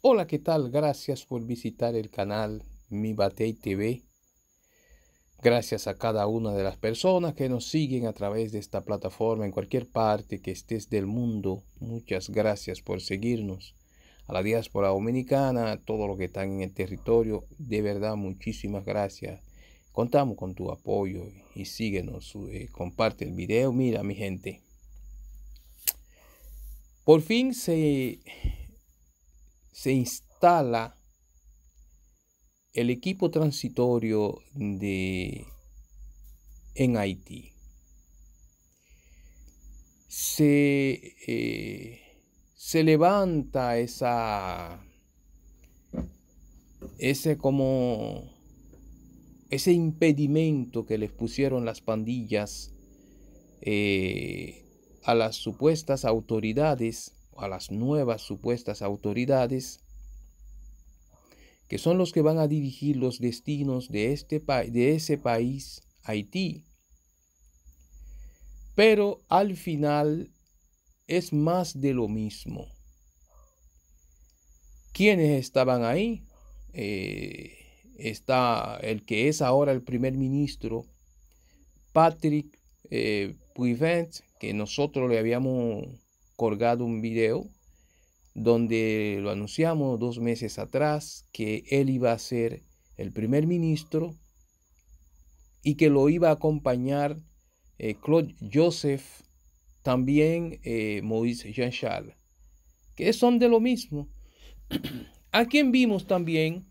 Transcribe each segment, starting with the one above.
Hola, ¿qué tal? Gracias por visitar el canal Mi Batey TV. Gracias a cada una de las personas que nos siguen a través de esta plataforma en cualquier parte que estés del mundo. Muchas gracias por seguirnos. A la diáspora dominicana, a todos los que están en el territorio, de verdad muchísimas gracias. Contamos con tu apoyo y síguenos, eh, comparte el video. Mira, mi gente. Por fin se se instala el equipo transitorio de en Haití. Eh, se, levanta esa ese como ese impedimento que les pusieron las pandillas eh, a las supuestas autoridades a las nuevas supuestas autoridades, que son los que van a dirigir los destinos de, este de ese país, Haití. Pero al final es más de lo mismo. ¿Quiénes estaban ahí? Eh, está el que es ahora el primer ministro, Patrick eh, que nosotros le habíamos colgado un video donde lo anunciamos dos meses atrás que él iba a ser el primer ministro y que lo iba a acompañar eh, Claude Joseph, también eh, Moïse Jean Charles, que son de lo mismo. a quien vimos también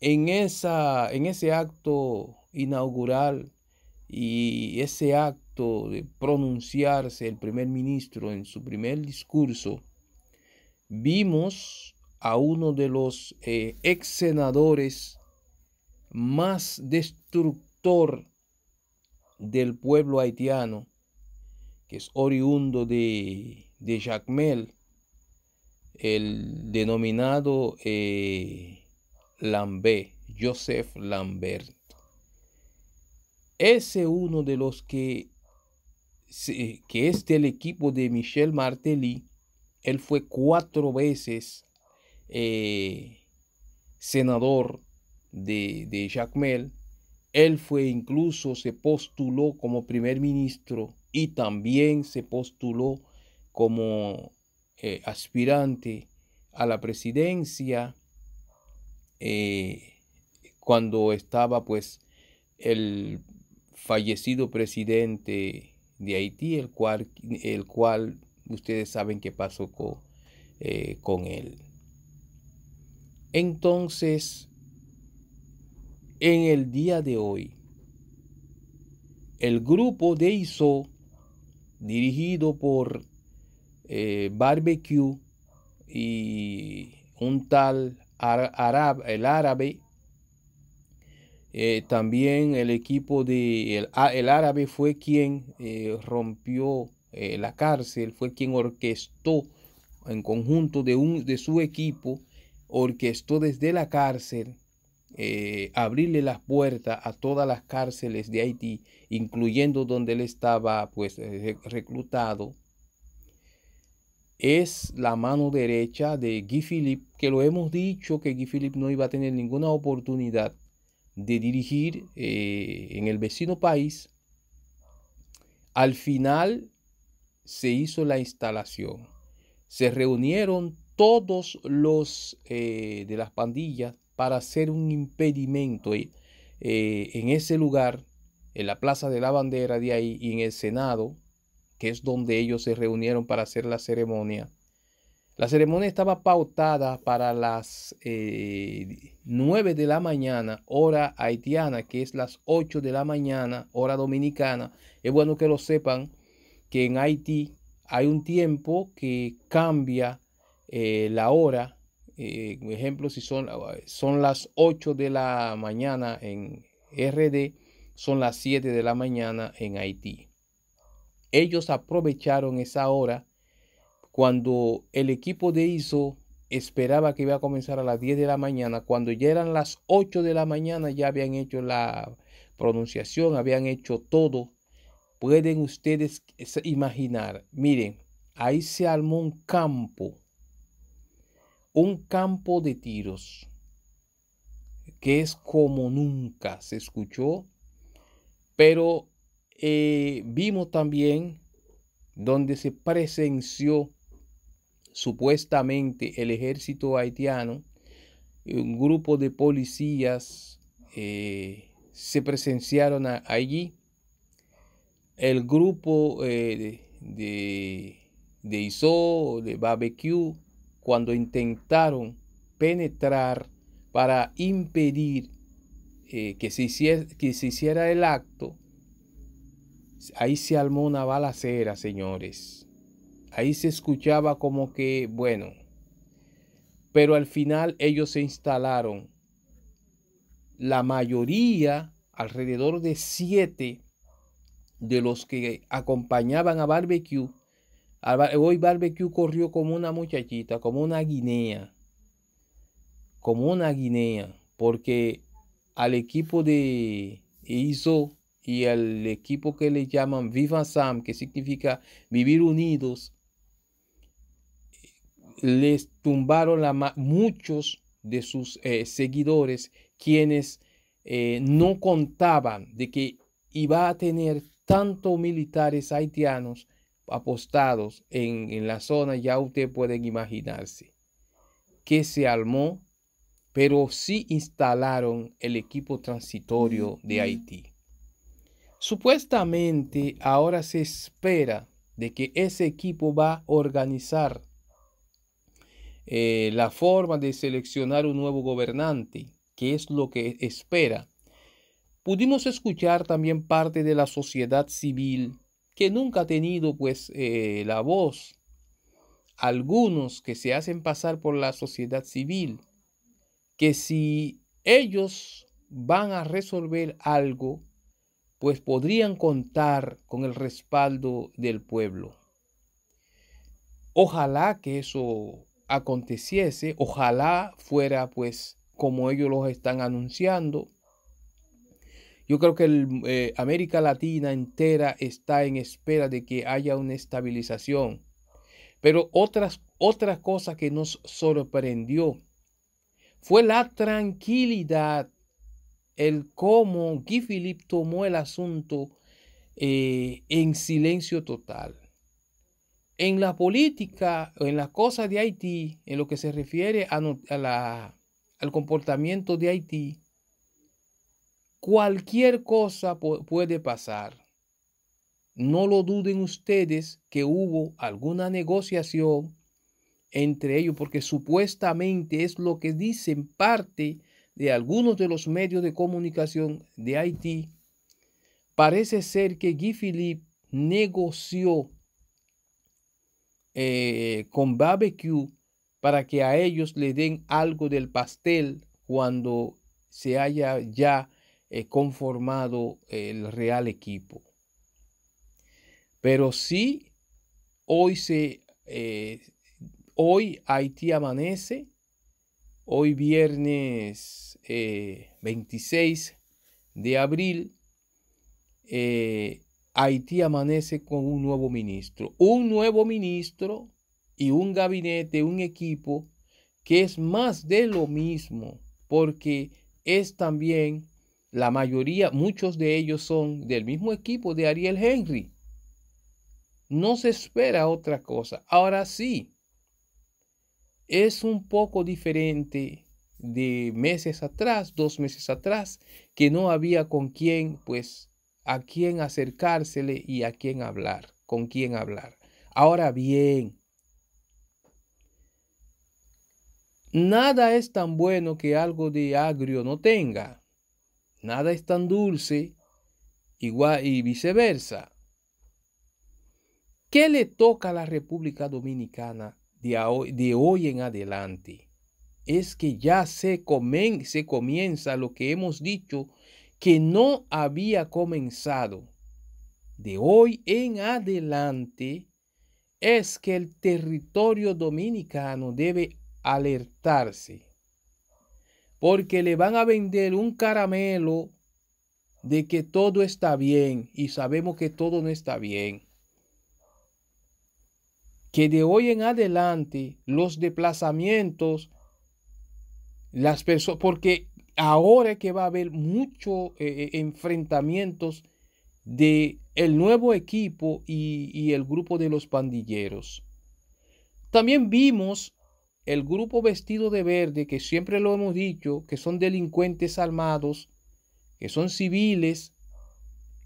en, esa, en ese acto inaugural y ese acto de pronunciarse el primer ministro en su primer discurso, vimos a uno de los eh, ex senadores más destructor del pueblo haitiano, que es oriundo de, de Jacmel, el denominado eh, Lambert, Joseph Lambert. Ese uno de los que que es este, el equipo de Michel Martelly, él fue cuatro veces eh, senador de, de Jacques Él fue incluso, se postuló como primer ministro y también se postuló como eh, aspirante a la presidencia eh, cuando estaba pues el fallecido presidente de Haití, el cual, el cual ustedes saben qué pasó con, eh, con él. Entonces, en el día de hoy, el grupo de ISO, dirigido por eh, Barbecue y un tal árabe el árabe, eh, también el equipo de el, ah, árabe fue quien eh, rompió eh, la cárcel, fue quien orquestó en conjunto de, un, de su equipo, orquestó desde la cárcel abrirle las puertas a todas las cárceles de Haití, incluyendo donde él estaba pues reclutado. Es la mano derecha de Guy Philippe, que lo hemos dicho que Guy Philippe no iba a tener ninguna oportunidad de dirigir eh, en el vecino país, al final se hizo la instalación. Se reunieron todos los eh, de las pandillas para hacer un impedimento eh, en ese lugar, en la Plaza de la Bandera de ahí y en el Senado, que es donde ellos se reunieron para hacer la ceremonia. La ceremonia estaba pautada para las 9 eh, de la mañana, hora haitiana, que es las 8 de la mañana, hora dominicana. Es bueno que lo sepan que en Haití hay un tiempo que cambia eh, la hora. por eh, ejemplo, si son, son las 8 de la mañana en RD, son las 7 de la mañana en Haití. Ellos aprovecharon esa hora cuando el equipo de ISO esperaba que iba a comenzar a las 10 de la mañana, cuando ya eran las 8 de la mañana, ya habían hecho la pronunciación, habían hecho todo. Pueden ustedes imaginar, miren, ahí se armó un campo, un campo de tiros, que es como nunca se escuchó, pero eh, vimos también donde se presenció supuestamente el ejército haitiano, un grupo de policías eh, se presenciaron allí. El grupo eh, de, de ISO, de Barbecue, cuando intentaron penetrar para impedir eh, que, se hiciera, que se hiciera el acto, ahí se armó una balacera, señores. Ahí se escuchaba como que, bueno, pero al final ellos se instalaron. La mayoría, alrededor de siete de los que acompañaban a Barbecue, hoy Barbecue corrió como una muchachita, como una guinea, como una guinea, porque al equipo de ISO y al equipo que le llaman Viva Sam, que significa vivir unidos, les tumbaron la muchos de sus eh, seguidores quienes eh, no contaban de que iba a tener tantos militares haitianos apostados en, la zona, ya ustedes pueden imaginarse que se armó, pero sí instalaron el equipo transitorio de Haití. Supuestamente ahora se espera de que ese equipo va a organizar eh, la forma de seleccionar un nuevo gobernante, que es lo que espera. Pudimos escuchar también parte de la sociedad civil que nunca ha tenido pues eh, la voz. Algunos que se hacen pasar por la sociedad civil, que si ellos van a resolver algo, pues podrían contar con el respaldo del pueblo. Ojalá que eso aconteciese, ojalá fuera pues como ellos los están anunciando. Yo creo que eh, América Latina entera está en espera de que haya una estabilización. Pero otras, otra cosa que nos sorprendió fue la tranquilidad, el cómo Guy Philippe tomó el asunto eh, en silencio total en la política, en las cosas de Haití, en lo que se refiere al comportamiento de Haití, cualquier cosa puede pasar. No lo duden ustedes que hubo alguna negociación entre ellos, porque supuestamente es lo que dicen parte de algunos de los medios de comunicación de Haití. Parece ser que Guy Philippe negoció eh, con barbecue para que a ellos le den algo del pastel cuando se haya ya eh, conformado el real equipo. Pero sí, hoy, se, eh, hoy Haití amanece, hoy viernes 26 de abril, Haití amanece con un nuevo ministro, un nuevo ministro y un gabinete, un equipo que es más de lo mismo, porque es también la mayoría, muchos de ellos son del mismo equipo de Ariel Henry. No se espera otra cosa. Ahora sí, es un poco diferente de meses atrás, dos meses atrás, que no había con quién, pues a quién acercársele y a quién hablar, con quién hablar. Ahora bien, Nada es tan bueno que algo de agrio no tenga. Nada es tan dulce igual y viceversa. ¿Qué le toca a la República Dominicana de hoy, de hoy en adelante? Es que ya se, comen, se comienza lo que hemos dicho que no había comenzado de hoy en adelante es que el territorio dominicano debe alertarse, porque le van a vender un caramelo de que todo está bien y sabemos que todo no está bien. Que de hoy en adelante los desplazamientos, las personas, porque ahora que va a haber muchos eh, eh, enfrentamientos de el nuevo equipo y, el grupo de los pandilleros. También vimos el grupo vestido de verde, que siempre lo hemos dicho, que son delincuentes armados, que son civiles.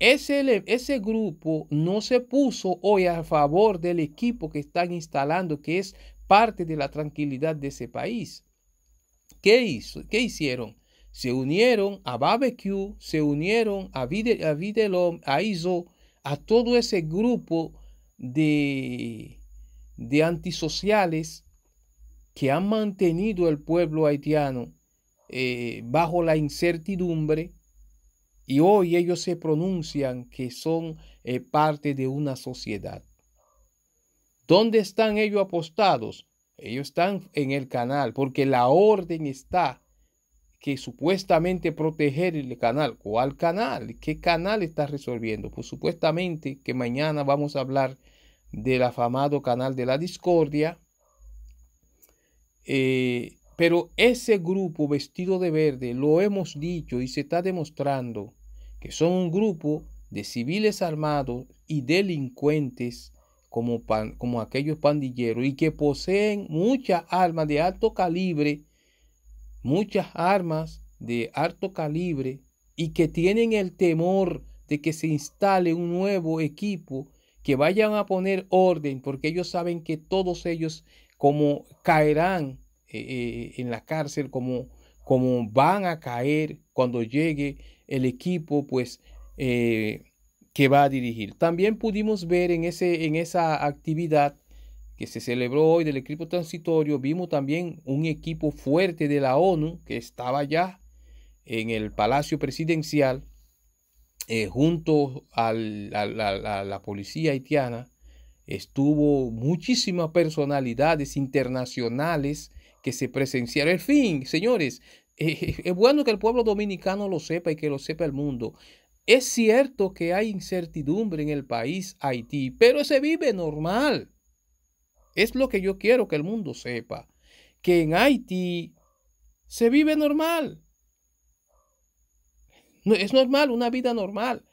Ese, ese grupo no se puso hoy a favor del equipo que están instalando, que es parte de la tranquilidad de ese país. ¿Qué hizo? ¿Qué hicieron? se unieron a Barbecue, se unieron a, Vide, a a ISO, a todo ese grupo de, de antisociales que han mantenido el pueblo haitiano eh, bajo la incertidumbre y hoy ellos se pronuncian que son eh, parte de una sociedad. ¿Dónde están ellos apostados? Ellos están en el canal porque la orden está que supuestamente proteger el canal. ¿Cuál canal? ¿Qué canal está resolviendo? Pues supuestamente que mañana vamos a hablar del afamado canal de la discordia. Eh, pero ese grupo vestido de verde, lo hemos dicho y se está demostrando que son un grupo de civiles armados y delincuentes como, como aquellos pandilleros y que poseen muchas armas de alto calibre muchas armas de alto calibre y que tienen el temor de que se instale un nuevo equipo que vayan a poner orden porque ellos saben que todos ellos como caerán eh, eh, en la cárcel, como, como van a caer cuando llegue el equipo pues eh, que va a dirigir. También pudimos ver en, ese, en esa actividad que se celebró hoy del equipo transitorio, vimos también un equipo fuerte de la ONU que estaba ya en el Palacio Presidencial eh, junto a, la, policía haitiana. Estuvo muchísimas personalidades internacionales que se presenciaron. En fin, señores, eh, eh, es bueno que el pueblo dominicano lo sepa y que lo sepa el mundo. Es cierto que hay incertidumbre en el país Haití, pero se vive normal. Es lo que yo quiero que el mundo sepa, que en Haití se vive normal. es normal, una vida normal.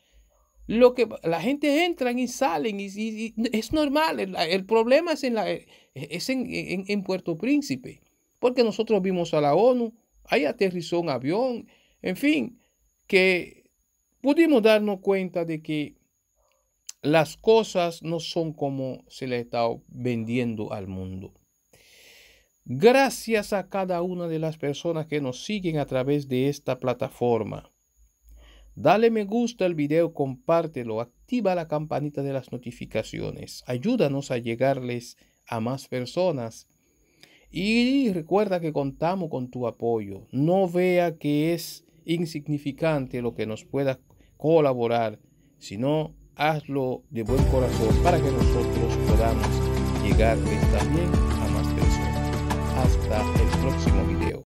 Lo que la gente entra y salen y, es normal. El, problema es en en Puerto Príncipe, porque nosotros vimos a la ONU, ahí aterrizó un avión, en fin, que pudimos darnos cuenta de que las cosas no son como se le está vendiendo al mundo. Gracias a cada una de las personas que nos siguen a través de esta plataforma. Dale me gusta al video, compártelo, activa la campanita de las notificaciones. Ayúdanos a llegarles a más personas. Y recuerda que contamos con tu apoyo. No vea que es insignificante lo que nos pueda colaborar, sino hazlo de buen corazón para que nosotros podamos llegar también a más personas. Hasta el próximo video.